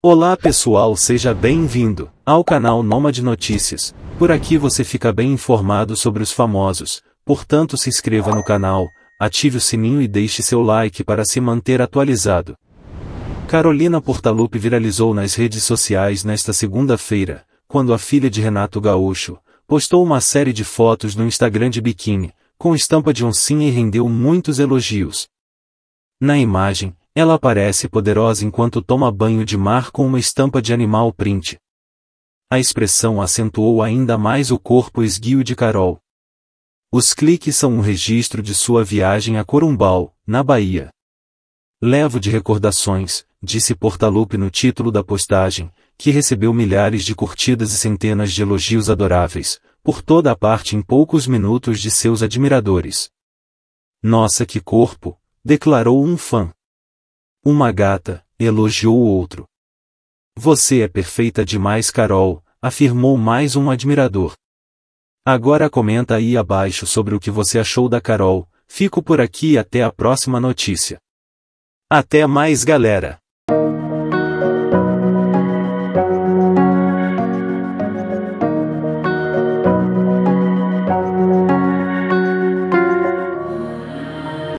Olá pessoal, seja bem-vindo ao canal Nômade Notícias. Por aqui você fica bem informado sobre os famosos, portanto se inscreva no canal, ative o sininho e deixe seu like para se manter atualizado. Carolina Portalupe viralizou nas redes sociais nesta segunda-feira, quando a filha de Renato Gaúcho postou uma série de fotos no Instagram de biquíni, com estampa de oncinha e rendeu muitos elogios. Na imagem, ela aparece poderosa enquanto toma banho de mar com uma estampa de animal print. A expressão acentuou ainda mais o corpo esguio de Carol. Os cliques são um registro de sua viagem a Corumbau, na Bahia. Levo de recordações, disse Portalupe no título da postagem, que recebeu milhares de curtidas e centenas de elogios adoráveis, por toda a parte em poucos minutos de seus admiradores. Nossa que corpo, declarou um fã. Uma gata, elogiou o outro. Você é perfeita demais, Carol, afirmou mais um admirador. Agora comenta aí abaixo sobre o que você achou da Carol. Fico por aqui e até a próxima notícia. Até mais, galera!